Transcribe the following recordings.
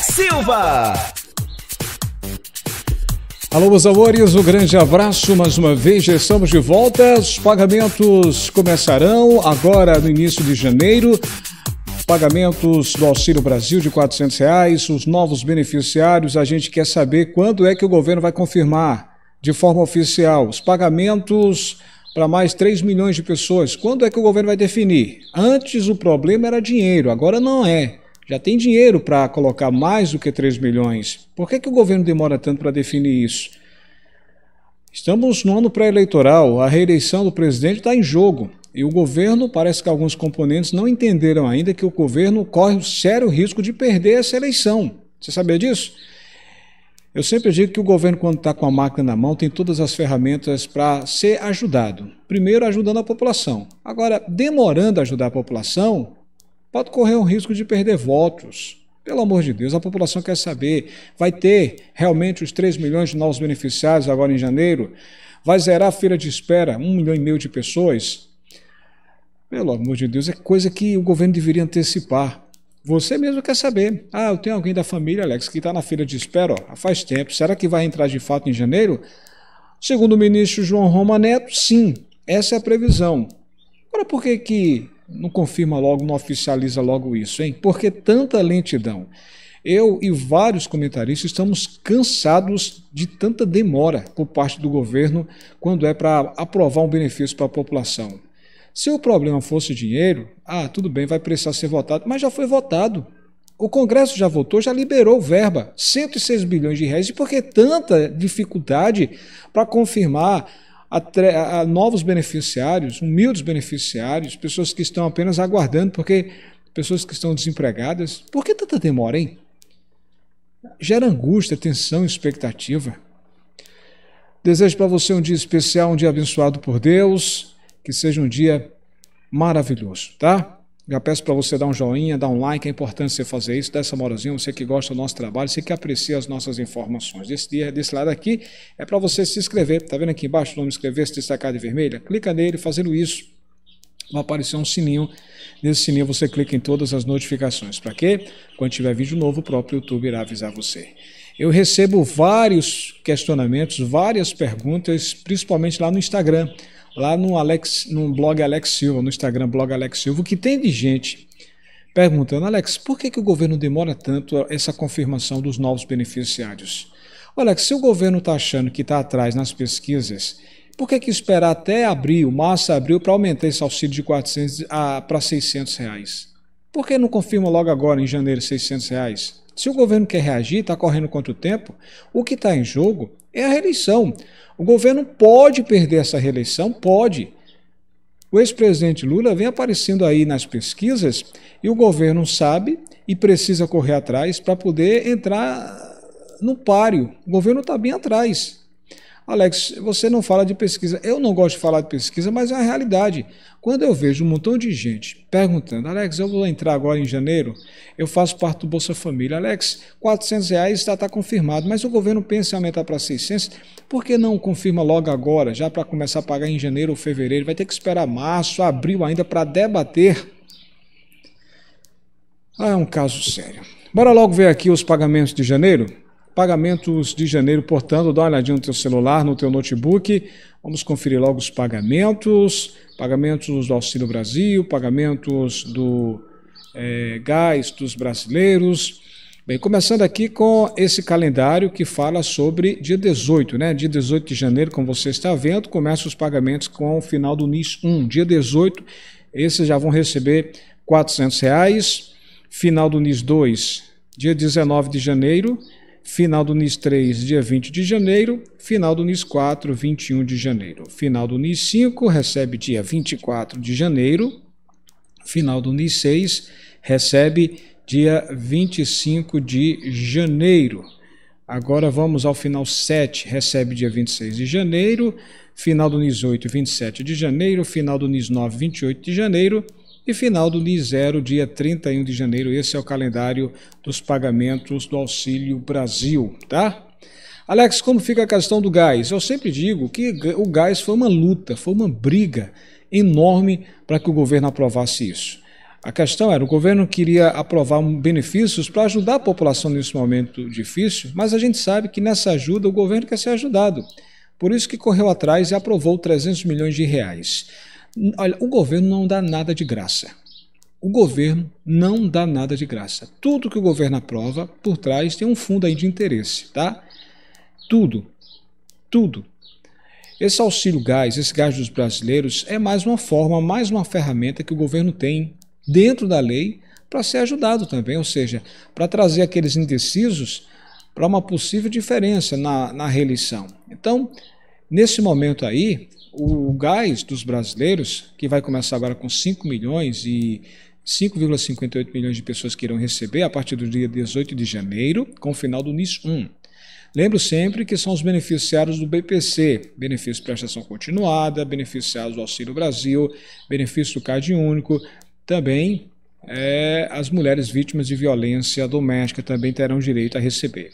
Silva. Alô, meus amores, um grande abraço mais uma vez. Já estamos de volta. Os pagamentos começarão agora no início de janeiro. Pagamentos do Auxílio Brasil de R$ reais, os novos beneficiários. A gente quer saber quando é que o governo vai confirmar de forma oficial os pagamentos para mais 3 milhões de pessoas. Quando é que o governo vai definir? Antes o problema era dinheiro, agora não é já tem dinheiro para colocar mais do que 3 milhões. Por que, que o governo demora tanto para definir isso? Estamos no ano pré-eleitoral, a reeleição do presidente está em jogo. E o governo, parece que alguns componentes não entenderam ainda que o governo corre um sério risco de perder essa eleição. Você sabia disso? Eu sempre digo que o governo, quando está com a máquina na mão, tem todas as ferramentas para ser ajudado. Primeiro, ajudando a população. Agora, demorando a ajudar a população, pode correr o risco de perder votos. Pelo amor de Deus, a população quer saber. Vai ter realmente os 3 milhões de novos beneficiários agora em janeiro? Vai zerar a fila de espera, 1 milhão e meio de pessoas? Pelo amor de Deus, é coisa que o governo deveria antecipar. Você mesmo quer saber. Ah, eu tenho alguém da família, Alex, que está na fila de espera ó, faz tempo. Será que vai entrar de fato em janeiro? Segundo o ministro João Roma Neto, sim. Essa é a previsão. Agora, por que que não confirma logo, não oficializa logo isso, hein? Porque tanta lentidão. Eu e vários comentaristas estamos cansados de tanta demora por parte do governo quando é para aprovar um benefício para a população. Se o problema fosse dinheiro, ah, tudo bem, vai precisar ser votado, mas já foi votado. O Congresso já votou, já liberou verba, 106 bilhões de reais. E por que tanta dificuldade para confirmar a, a novos beneficiários, humildes beneficiários, pessoas que estão apenas aguardando, porque pessoas que estão desempregadas. Por que tanta demora, hein? Gera angústia, tensão, expectativa. Desejo para você um dia especial, um dia abençoado por Deus, que seja um dia maravilhoso, tá? Já peço para você dar um joinha, dar um like, é importante você fazer isso, dessa moralzinha, você que gosta do nosso trabalho, você que aprecia as nossas informações. Desse, desse lado aqui é para você se inscrever, Está vendo aqui embaixo o nome inscrever, se destacar de vermelha? Clica nele, fazendo isso, vai aparecer um sininho. Nesse sininho você clica em todas as notificações. Para quê? Quando tiver vídeo novo, o próprio YouTube irá avisar você. Eu recebo vários questionamentos, várias perguntas, principalmente lá no Instagram lá no, Alex, no blog Alex Silva, no Instagram blog Alex Silva, que tem de gente perguntando, Alex, por que, que o governo demora tanto essa confirmação dos novos beneficiários? Olha, se o governo está achando que está atrás nas pesquisas, por que, que esperar até abril, março, abril, para aumentar esse auxílio de 400 para 600 reais? Por que não confirma logo agora, em janeiro, 600 reais? Se o governo quer reagir, está correndo quanto tempo, o que está em jogo é a reeleição. O governo pode perder essa reeleição? Pode. O ex-presidente Lula vem aparecendo aí nas pesquisas e o governo sabe e precisa correr atrás para poder entrar no páreo. O governo está bem atrás. Alex, você não fala de pesquisa. Eu não gosto de falar de pesquisa, mas é a realidade. Quando eu vejo um montão de gente perguntando, Alex, eu vou entrar agora em janeiro, eu faço parte do Bolsa Família. Alex, 400 reais já está confirmado, mas o governo pensa em aumentar para 600, por que não confirma logo agora, já para começar a pagar em janeiro ou fevereiro? Vai ter que esperar março, abril ainda para debater. Ah, é um caso sério. Bora logo ver aqui os pagamentos de janeiro? Pagamentos de janeiro, portanto, dá uma olhadinha no teu celular, no teu notebook. Vamos conferir logo os pagamentos. Pagamentos do Auxílio Brasil, pagamentos do é, gás dos brasileiros. Bem, começando aqui com esse calendário que fala sobre dia 18, né? Dia 18 de janeiro, como você está vendo, começa os pagamentos com o final do NIS 1. Dia 18, esses já vão receber R$ reais. Final do NIS 2, dia 19 de janeiro, final do NIS 3, dia 20 de janeiro, final do NIS 4, 21 de janeiro. Final do NIS 5 recebe dia 24 de janeiro, final do NIS 6 recebe dia 25 de janeiro. Agora vamos ao final 7, recebe dia 26 de janeiro, final do NIS 8, 27 de janeiro, final do NIS 9, 28 de janeiro e final do dia 0, dia 31 de janeiro. Esse é o calendário dos pagamentos do Auxílio Brasil, tá? Alex, como fica a questão do gás? Eu sempre digo que o gás foi uma luta, foi uma briga enorme para que o governo aprovasse isso. A questão era, o governo queria aprovar benefícios para ajudar a população nesse momento difícil, mas a gente sabe que nessa ajuda o governo quer ser ajudado. Por isso que correu atrás e aprovou 300 milhões de reais. Olha, o governo não dá nada de graça. O governo não dá nada de graça. Tudo que o governo aprova, por trás tem um fundo aí de interesse, tá? Tudo. Tudo. Esse auxílio gás, esse gás dos brasileiros, é mais uma forma, mais uma ferramenta que o governo tem dentro da lei para ser ajudado também, ou seja, para trazer aqueles indecisos para uma possível diferença na, na reeleição. Então, nesse momento aí, o gás dos brasileiros, que vai começar agora com 5 milhões e 5,58 milhões de pessoas que irão receber a partir do dia 18 de janeiro, com o final do NIS 1. Lembro sempre que são os beneficiários do BPC, benefício de prestação continuada, beneficiários do Auxílio Brasil, benefício do CAD Único, também é, as mulheres vítimas de violência doméstica também terão direito a receber.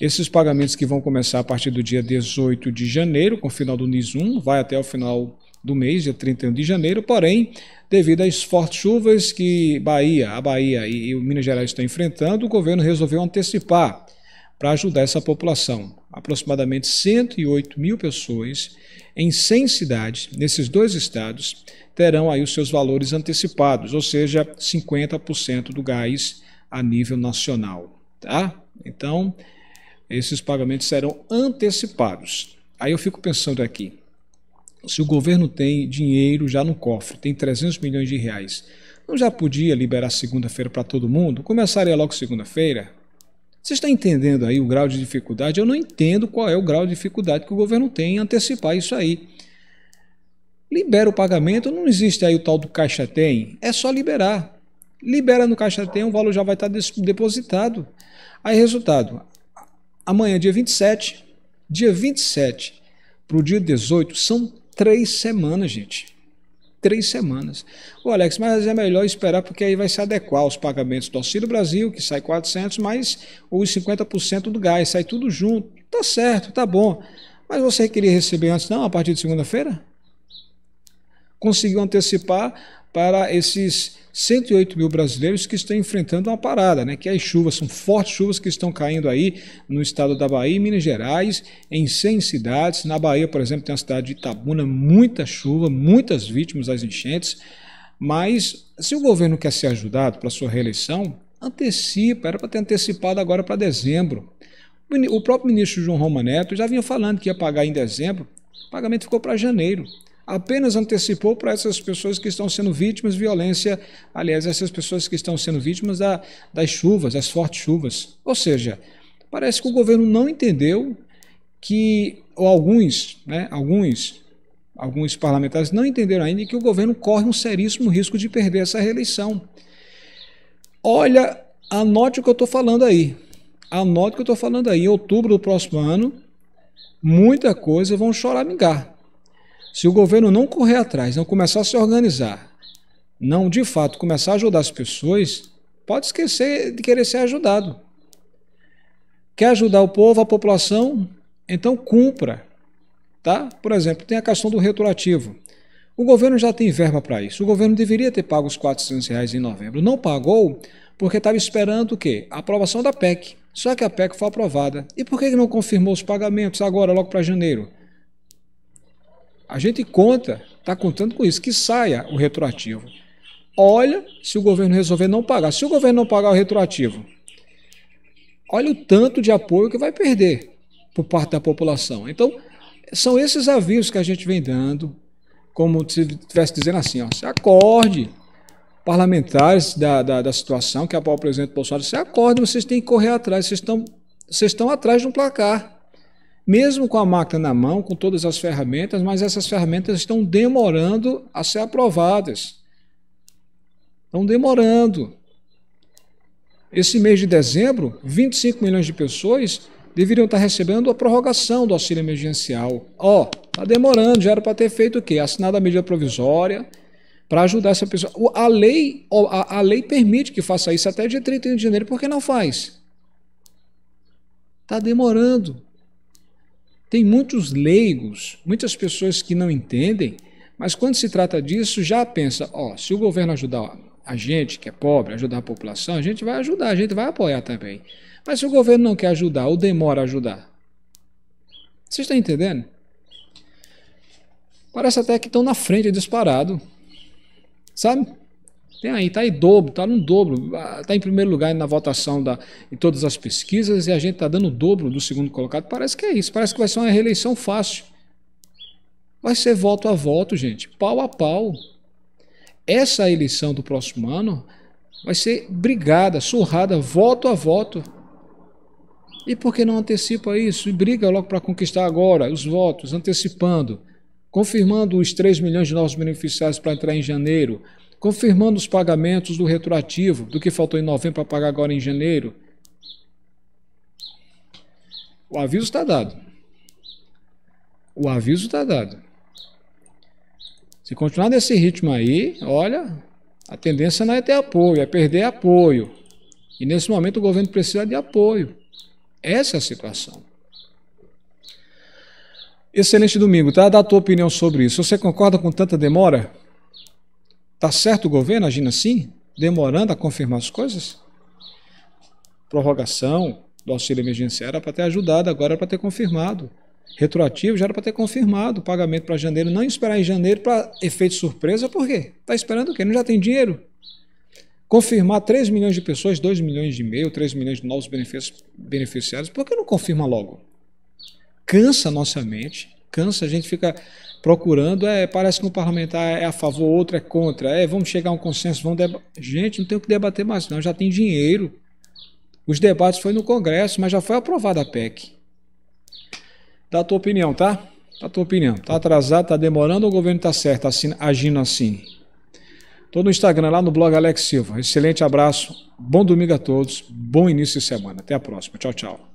Esses pagamentos que vão começar a partir do dia 18 de janeiro, com o final do NIS 1, vai até o final do mês, dia 31 de janeiro, porém, devido às fortes chuvas que Bahia, a Bahia e o Minas Gerais estão enfrentando, o governo resolveu antecipar para ajudar essa população. Aproximadamente 108 mil pessoas em 100 cidades, nesses dois estados, terão aí os seus valores antecipados, ou seja, 50% do gás a nível nacional. Tá? Então, esses pagamentos serão antecipados. Aí eu fico pensando aqui, se o governo tem dinheiro já no cofre, tem 300 milhões de reais, não já podia liberar segunda-feira para todo mundo? Começaria logo segunda-feira? Você está entendendo aí o grau de dificuldade? Eu não entendo qual é o grau de dificuldade que o governo tem em antecipar isso aí. Libera o pagamento, não existe aí o tal do caixa tem, é só liberar. Libera no caixa tem, o valor já vai estar depositado. Aí resultado, amanhã, dia 27, dia 27 para o dia 18, são três semanas, gente. Três semanas. Ô Alex, mas é melhor esperar porque aí vai se adequar os pagamentos do Auxílio Brasil, que sai 400, mais os 50% do gás, sai tudo junto. Tá certo, tá bom. Mas você queria receber antes, não, a partir de segunda-feira? Conseguiu antecipar para esses 108 mil brasileiros que estão enfrentando uma parada, né? Que as chuvas são fortes chuvas que estão caindo aí no estado da Bahia, Minas Gerais, em 100 cidades. Na Bahia, por exemplo, tem a cidade de Itabuna, muita chuva, muitas vítimas das enchentes. Mas se o governo quer ser ajudado para sua reeleição, antecipa, era para ter antecipado agora para dezembro. O próprio ministro João Roma Neto já vinha falando que ia pagar em dezembro, o pagamento ficou para janeiro apenas antecipou para essas pessoas que estão sendo vítimas de violência, aliás, essas pessoas que estão sendo vítimas da, das chuvas, das fortes chuvas. Ou seja, parece que o governo não entendeu que, ou alguns, né, alguns, alguns parlamentares não entenderam ainda que o governo corre um seríssimo risco de perder essa reeleição. Olha, anote o que eu estou falando aí. Anote o que eu estou falando aí. Em outubro do próximo ano, muita coisa vão choramingar. Se o governo não correr atrás, não começar a se organizar, não de fato começar a ajudar as pessoas, pode esquecer de querer ser ajudado. Quer ajudar o povo, a população? Então cumpra. Tá? Por exemplo, tem a questão do retroativo. O governo já tem verba para isso. O governo deveria ter pago os 400 reais em novembro. Não pagou porque estava esperando o quê? A aprovação da PEC. Só que a PEC foi aprovada. E por que não confirmou os pagamentos agora, logo para janeiro? A gente conta, está contando com isso, que saia o retroativo. Olha se o governo resolver não pagar. Se o governo não pagar o retroativo, olha o tanto de apoio que vai perder por parte da população. Então, são esses avisos que a gente vem dando, como se estivesse dizendo assim: ó, se acorde, parlamentares da, da, da situação que apoiam o presidente Bolsonaro, se acorde, vocês têm que correr atrás, vocês estão, vocês estão atrás de um placar mesmo com a máquina na mão, com todas as ferramentas, mas essas ferramentas estão demorando a ser aprovadas. Estão demorando. Esse mês de dezembro, 25 milhões de pessoas deveriam estar recebendo a prorrogação do auxílio emergencial. Ó, oh, tá demorando, já era para ter feito o quê? Assinado a medida provisória para ajudar essa pessoa. A lei, a, a lei permite que faça isso até dia 31 de janeiro, por que não faz? Está demorando. Tem muitos leigos, muitas pessoas que não entendem, mas quando se trata disso, já pensa, ó, se o governo ajudar a gente que é pobre, ajudar a população, a gente vai ajudar, a gente vai apoiar também. Mas se o governo não quer ajudar ou demora a ajudar, vocês estão entendendo? Parece até que estão na frente disparado, sabe? Tem aí, está em dobro, está no dobro, está ah, em primeiro lugar na votação da, em todas as pesquisas e a gente está dando o dobro do segundo colocado. Parece que é isso, parece que vai ser uma reeleição fácil. Vai ser voto a voto, gente, pau a pau. Essa eleição do próximo ano vai ser brigada, surrada, voto a voto. E por que não antecipa isso e briga logo para conquistar agora os votos, antecipando, confirmando os 3 milhões de novos beneficiários para entrar em janeiro, confirmando os pagamentos do retroativo, do que faltou em novembro para pagar agora em janeiro. O aviso está dado. O aviso está dado. Se continuar nesse ritmo aí, olha, a tendência não é ter apoio, é perder apoio. E nesse momento o governo precisa de apoio. Essa é a situação. Excelente domingo, tá? Dá a tua opinião sobre isso. Você concorda com tanta demora? Está certo o governo agindo assim? Demorando a confirmar as coisas? Prorrogação do auxílio emergencial era para ter ajudado, agora era é para ter confirmado. Retroativo já era para ter confirmado o pagamento para janeiro, não esperar em janeiro para efeito surpresa, por quê? Está esperando o quê? Não já tem dinheiro? Confirmar 3 milhões de pessoas, 2 milhões e meio, 3 milhões de novos beneficiários, por que não confirma logo? Cansa a nossa mente, cansa, a gente fica procurando, é, parece que um parlamentar é a favor, outro é contra, é, vamos chegar a um consenso, vamos debater. Gente, não tem o que debater mais, não, já tem dinheiro. Os debates foi no Congresso, mas já foi aprovada a PEC. Dá a tua opinião, tá? Dá a tua opinião. Tá atrasado, tá demorando ou o governo tá certo assim, agindo assim? Tô no Instagram, lá no blog Alex Silva. Excelente abraço, bom domingo a todos, bom início de semana. Até a próxima. Tchau, tchau.